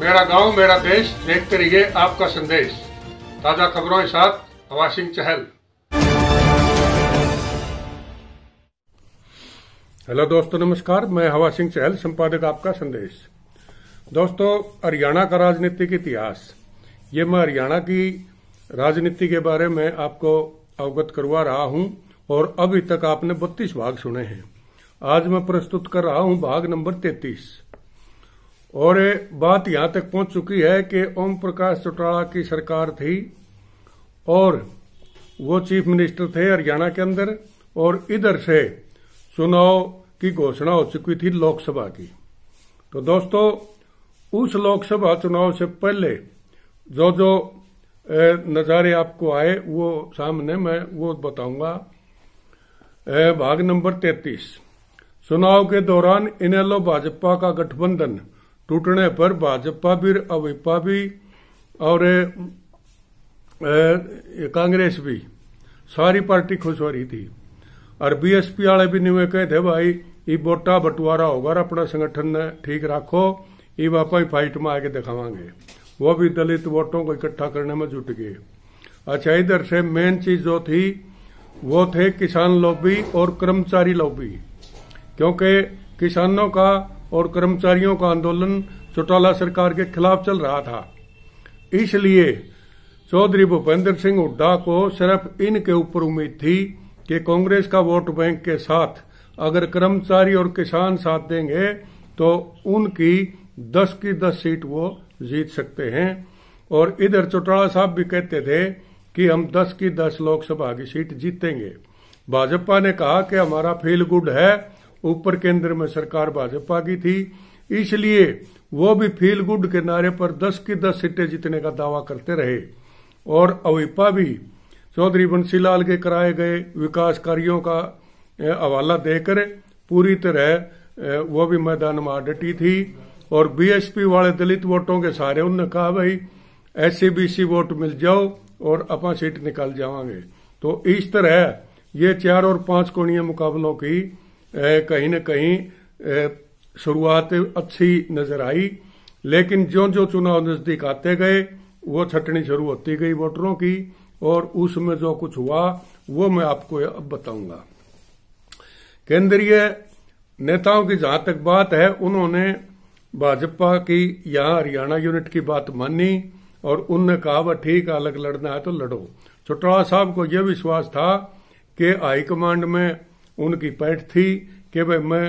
मेरा गांव मेरा देश देखते रहिए आपका संदेश ताज़ा खबरों के साथ हवा सिंह चहल हेलो दोस्तों नमस्कार मैं हवा सिंह चहल संपादक आपका संदेश दोस्तों हरियाणा का राजनीतिक इतिहास ये मैं हरियाणा की राजनीति के बारे में आपको अवगत करवा रहा हूं और अभी तक आपने बत्तीस भाग सुने हैं आज मैं प्रस्तुत कर रहा हूं भाग नंबर तैतीस और बात यहाँ तक पहुंच चुकी है कि ओम प्रकाश चौटाला की सरकार थी और वो चीफ मिनिस्टर थे हरियाणा के अंदर और इधर से चुनाव की घोषणा हो चुकी थी लोकसभा की तो दोस्तों उस लोकसभा चुनाव से पहले जो जो नज़ारे आपको आए वो सामने मैं वो बताऊंगा भाग नंबर तैतीस चुनाव के दौरान इनेलो भाजपा का गठबंधन टूटने पर भाजपा भी अविपा भी और कांग्रेस भी सारी पार्टी खुश हो रही थी और बीएसपी वाले भी नहीं कहे थे भाई ये वोटा बंटवारा होगा अपना संगठन ने ठीक रखो ये वापा फाइट में आके दिखावांगे वो भी दलित वोटों को इकट्ठा करने में जुट गए अच्छा इधर से मेन चीज जो थी वो थे किसान लॉबी और कर्मचारी लॉबी क्योंकि किसानों का और कर्मचारियों का आंदोलन चौटाला सरकार के खिलाफ चल रहा था इसलिए चौधरी भूपेंद्र सिंह हुड्डा को सिर्फ इनके ऊपर उम्मीद थी कि कांग्रेस का वोट बैंक के साथ अगर कर्मचारी और किसान साथ देंगे तो उनकी दस की दस सीट वो जीत सकते हैं और इधर चौटाला साहब भी कहते थे कि हम दस की दस लोकसभा की सीट जीतेंगे भाजपा ने कहा कि हमारा फील गुड है ऊपर केंद्र में सरकार भाजपा की थी इसलिए वो भी फील गुड के नारे पर 10 की 10 सीटें जीतने का दावा करते रहे और अविपा भी चौधरी बंसीलाल के कराए गए विकास कार्यों का हवाला देकर पूरी तरह वो भी मैदान में डटी थी और बीएसपी वाले दलित वोटों के सारे उन्होंने कहा भाई ऐसे बीसी e वोट मिल जाओ और अपा सीट निकाल जावांगे तो इस तरह ये चार और पांच कोणीय मुकाबलों की कहीं न कहीं शुरुआत अच्छी नजर आई लेकिन जो जो चुनाव नजदीक आते गए वो छटनी शुरू होती गई वोटरों की और उसमें जो कुछ हुआ वो मैं आपको अब बताऊंगा केंद्रीय नेताओं की जहां तक बात है उन्होंने भाजपा की यहां हरियाणा यूनिट की बात मानी और उनने कहा वह ठीक अलग लड़ना है तो लड़ो चौटाला साहब को यह विश्वास था कि हाईकमांड में उनकी पैठ थी कि भाई मैं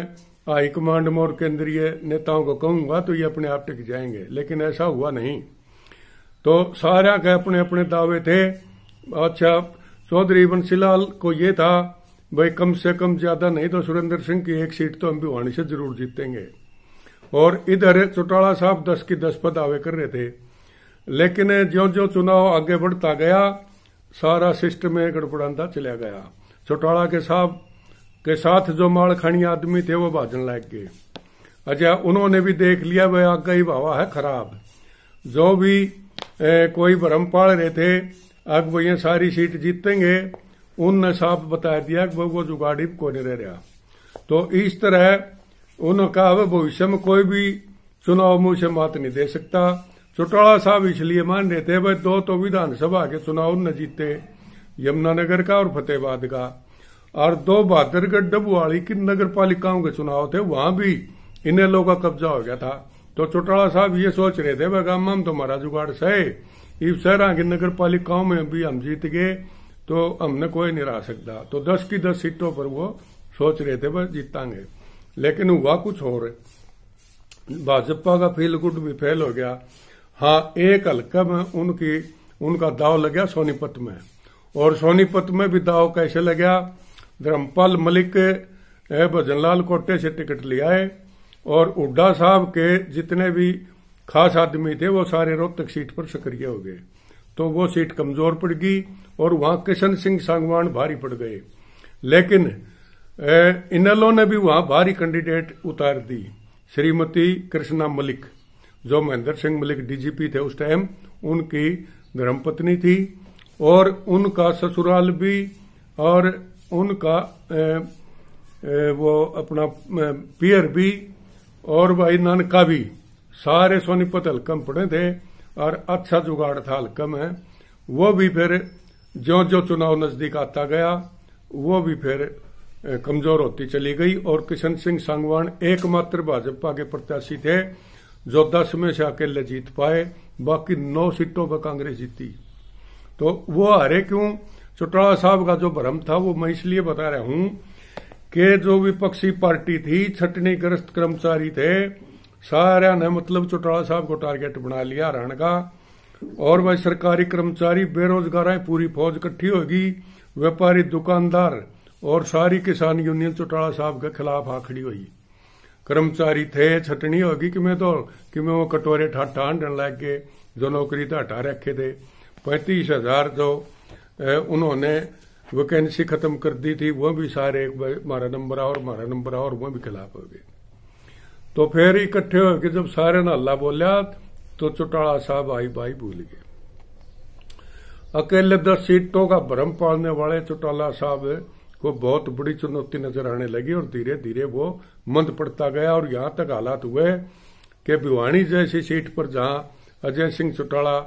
हाई कमांड में और केंद्रीय नेताओं को कहूंगा तो ये अपने आप टिक जाएंगे लेकिन ऐसा हुआ नहीं तो सारे के अपने अपने दावे थे अच्छा चौधरी बंसीलाल को ये था भाई कम से कम ज्यादा नहीं तो सुरेंद्र सिंह की एक सीट तो हम भिवानी से जरूर जीतेंगे और इधर चौटाला साहब दस की दस पद आवे कर रहे थे लेकिन जो जो चुनाव आगे बढ़ता गया सारा सिस्टम में गड़बड़ाता चला गया चौटाला के साहब के साथ जो माड़खानी आदमी थे वो भाजन लायक गए अच्छा उन्होंने भी देख लिया वह आग ही भावा है खराब जो भी ए, कोई भरम पाल रहे थे अब वो ये सारी सीट जीतेंगे उनने साफ बता दिया कि वो जुगाड़ी को नहीं रह रहा तो इस तरह उन्होंने कहा वह भविष्य में कोई भी चुनाव उसे मात नहीं दे सकता चौटाला साहब इसलिए मान रहे थे भाई दो तो विधानसभा के चुनाव न जीते यमुनानगर का और फतेहबाद का और दो बहादुरगढ़ डबुआड़ी की नगर पालिकाओं के चुनाव थे वहां भी इन लोगों का कब्जा हो गया था तो चौटाला साहब ये सोच रहे थे गाम हम महाराज जुगाड़ सहे इस शहर की नगर पालिकाओं में भी हम जीत गए तो हमने कोई नहीं रह सकता तो दस की दस सीटों पर वो सोच रहे थे बस जीतांगे लेकिन हुआ कुछ और भाजपा का फील गुड भी फेल हो गया हाँ एक हल्का में उनकी उनका दाव लग गया सोनीपत में और सोनीपत में भी दाव कैसे लग गया धर्मपाल मलिक भजन लाल कोटे से टिकट लिया है और उड्डा साहब के जितने भी खास आदमी थे वो सारे रोहतक सीट पर सक्रिय हो गए तो वो सीट कमजोर पड़ गई और वहां किशन सिंह सांगवान भारी पड़ गए लेकिन इनलो ने भी वहां भारी कैंडिडेट उतार दी श्रीमती कृष्णा मलिक जो महेंद्र सिंह मलिक डीजीपी थे उस टाइम उनकी धर्मपत्नी थी और उनका ससुराल भी और उनका वो अपना पियर भी और भाई नानका भी सारे सोनीपत हलकम पड़े थे और अच्छा जुगाड़ था हलकम है वो भी फिर जो जो चुनाव नजदीक आता गया वो भी फिर कमजोर होती चली गई और किशन सिंह सांगवान एकमात्र भाजपा के प्रत्याशी थे जो दस में से अकेले जीत पाए बाकी नौ सीटों पर कांग्रेस जीती तो वो हारे क्यों चौटाला साहब का जो भ्रम था वो मैं इसलिए बता रहा हूं कि जो विपक्षी पार्टी थी छटनीग्रस्त कर्मचारी थे सारे ने मतलब चौटाला साहब को टारगेट बना लिया हरण का और वह सरकारी कर्मचारी बेरोजगार है पूरी फौज इकट्ठी होगी व्यापारी दुकानदार और सारी किसान यूनियन चौटाला साहब के खिलाफ आखड़ी हुई कर्मचारी थे छटनी होगी कि मैं तो कि मैं वो कटोरे ठाठा हांडन लग गए जो नौकरी तो हटा रखे थे पैंतीस हजार जो उन्होंने वैकेंसी खत्म कर दी थी वह भी सारे एक मारा नंबर और मारा नंबर और वह भी खिलाफ हो गए तो फिर इकट्ठे होकर जब सारे ने हल्ला बोलिया तो चौटाला साहब आई बाई भूल गए अकेले दस सीटों का भ्रम पालने वाले चौटाला साहब को बहुत बड़ी चुनौती नजर आने लगी और धीरे धीरे वो मंद पड़ता गया और यहां तक हालात हुए कि भिवाणी जैसी सीट पर जहां अजय सिंह चौटाला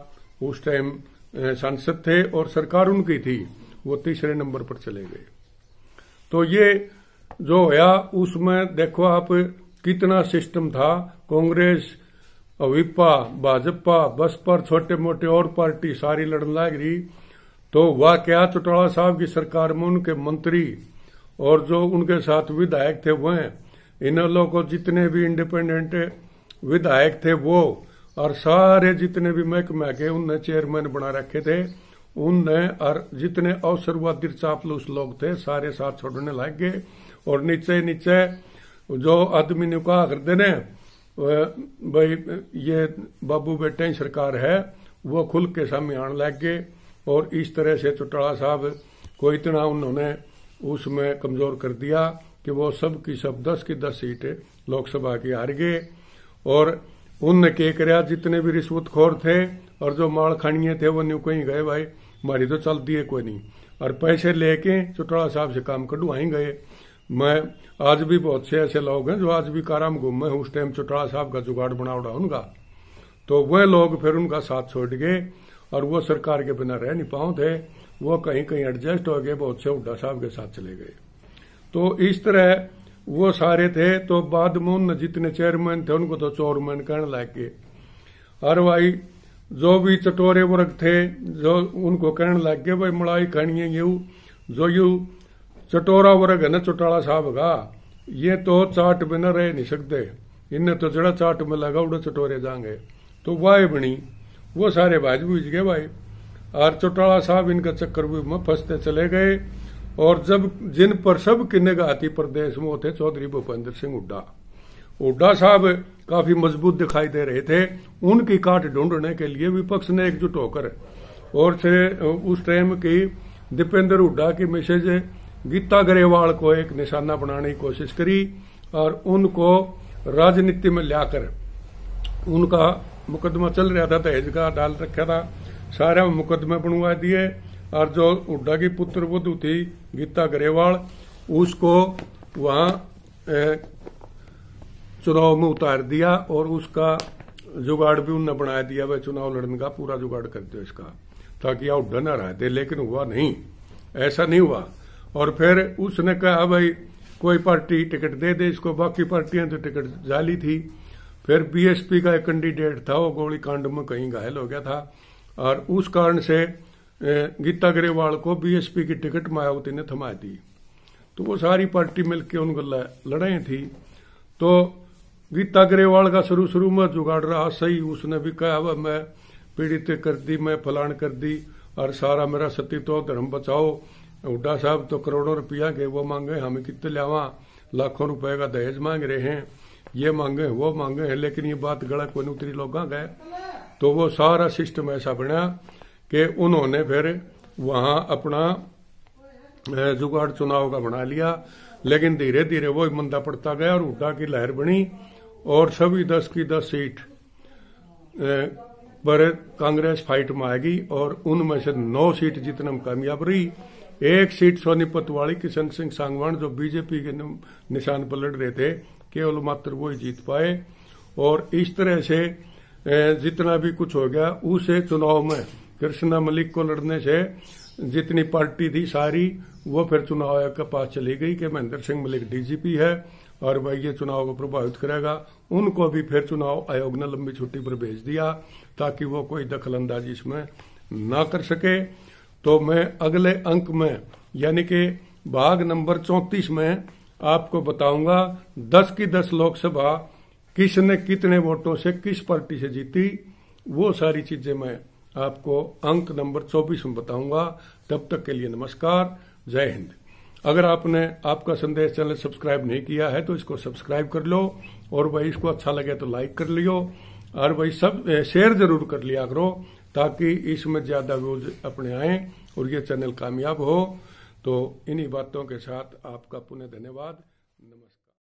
उस टाइम सांसद थे और सरकार उनकी थी वो तीसरे नंबर पर चले गए तो ये जो होया उसमें देखो आप कितना सिस्टम था कांग्रेस अविपा भाजपा बस पर छोटे मोटे और पार्टी सारी लड़न लाग रही तो वह क्या चौटाला साहब की सरकार में उनके मंत्री और जो उनके साथ विधायक थे वह इन लोगों को जितने भी इंडिपेंडेंट विधायक थे वो और सारे जितने भी महकमे के उनने चेयरमैन बना रखे थे उनने और जितने अवसर हुआ दिरचापलूस लोग थे सारे साथ छोड़ने लग गए और नीचे नीचे जो आदमी ने कहा करते ने भाई ये बाबू बेटे सरकार है वो खुल के सामने आने लग गए और इस तरह से चौटाला साहब को इतना उन्होंने उसमें कमजोर कर दिया कि वो सब की सब दस की दस सीटें लोकसभा की हार गए और उनने के कराया जितने भी रिश्वतखोर थे और जो माड़ खानिए थे वो न्यू कहीं गए भाई मारी तो चल दिए कोई नहीं और पैसे लेके चुटड़ा साहब से काम कटू आई गए मैं आज भी बहुत से ऐसे लोग हैं जो आज भी काराम घूमे उस टाइम चुटड़ा साहब का जुगाड़ बना उड़ा उनका तो वह लोग फिर उनका साथ छोड़ गए और वो सरकार के बिना रह नहीं पाओ थे वो कहीं कहीं एडजस्ट हो गए बहुत से हुड्डा साहब के साथ चले गए तो इस तरह वो सारे थे तो बाद में उन जितने चेयरमैन थे उनको तो चोरमैन कहने के और भाई जो भी चटोरे वर्ग थे जो उनको कहने लागे भाई मड़ाई खानी है यू जो यू चटोरा वर्ग है ना चौटाला साहब का ये तो चाट में न रह नहीं सकते इन्हें तो जड़ा चाट में लगा उड़े चटोरे जाएंगे तो वाय बनी वो सारे भाज गए भाई और चौटाला साहब इनका चक्कर में फंसते चले गए और जब जिन पर सब किन्नगाती प्रदेश में थे चौधरी भूपेंद्र सिंह हुड्डा हुड्डा साहब काफी मजबूत दिखाई दे रहे थे उनकी काट ढूंढने के लिए विपक्ष ने एकजुट होकर और से उस टाइम की दीपेंद्र हुड्डा की मैसेज गीता गरेवाल को एक निशाना बनाने की कोशिश करी और उनको राजनीति में लाकर उनका मुकदमा चल रहा था दहेज का डाल रखा था सारा मुकदमे बनवा दिए और जो उड्डा की पुत्र वधु थी गीता गरेवाल उसको वहाँ चुनाव में उतार दिया और उसका जुगाड़ भी उनने बनाया दिया वह चुनाव लड़ने का पूरा जुगाड़ कर दिया इसका ताकि आप उड्डा ना रहे थे लेकिन हुआ नहीं ऐसा नहीं हुआ और फिर उसने कहा हाँ भाई कोई पार्टी टिकट दे दे इसको बाकी पार्टियां तो टिकट जाली थी फिर बीएसपी का एक कैंडिडेट था वो गोली में कहीं घायल हो गया था और उस कारण से गीता ग्रेवाल को बीएसपी की टिकट मायावती ने थमा दी तो वो सारी पार्टी मिलकर उनको लड़ाई थी तो गीता ग्रेवाल का शुरू शुरू में जुगाड़ रहा सही उसने भी कहा वह मैं पीड़ित कर दी मैं फलान कर दी और सारा मेरा सती तो धर्म बचाओ हुड्डा साहब तो करोड़ों रुपया के वो मांगे हमें कितने लियावा लाखों रुपए का दहेज मांग रहे हैं ये मांगे वो मांगे हैं लेकिन ये बात गलत को उतरी लोग गए तो वो सारा सिस्टम ऐसा बनाया कि उन्होंने फिर वहां अपना जुगाड़ चुनाव का बना लिया लेकिन धीरे धीरे वो मंदा पड़ता गया और उठा की लहर बनी और सभी दस की दस सीट पर कांग्रेस फाइट में आएगी और उनमें से नौ सीट जीतने में कामयाब रही एक सीट सोनीपत वाली किशन सिंह सांगवान जो बीजेपी के निशान पर लड़ रहे थे केवल मात्र वो ही जीत पाए और इस तरह से जितना भी कुछ हो गया उसे चुनाव में कृष्णा मलिक को लड़ने से जितनी पार्टी थी सारी वो फिर चुनाव आयोग के पास चली गई कि महेंद्र सिंह मलिक डीजीपी है और वह ये चुनाव को प्रभावित करेगा उनको भी फिर चुनाव आयोग ने लंबी छुट्टी पर भेज दिया ताकि वो कोई अंदाजी इसमें ना कर सके तो मैं अगले अंक में यानी कि भाग नंबर चौंतीस में आपको बताऊंगा दस की दस लोकसभा किसने कितने वोटों से किस पार्टी से जीती वो सारी चीजें मैं आपको अंक नंबर 24 में बताऊंगा तब तक के लिए नमस्कार जय हिंद अगर आपने आपका संदेश चैनल सब्सक्राइब नहीं किया है तो इसको सब्सक्राइब कर लो और भाई इसको अच्छा लगे तो लाइक कर लियो और भाई सब शेयर जरूर कर लिया करो ताकि इसमें ज़्यादा व्यूज अपने आए और ये चैनल कामयाब हो तो इन्हीं बातों के साथ आपका पुनः धन्यवाद नमस्कार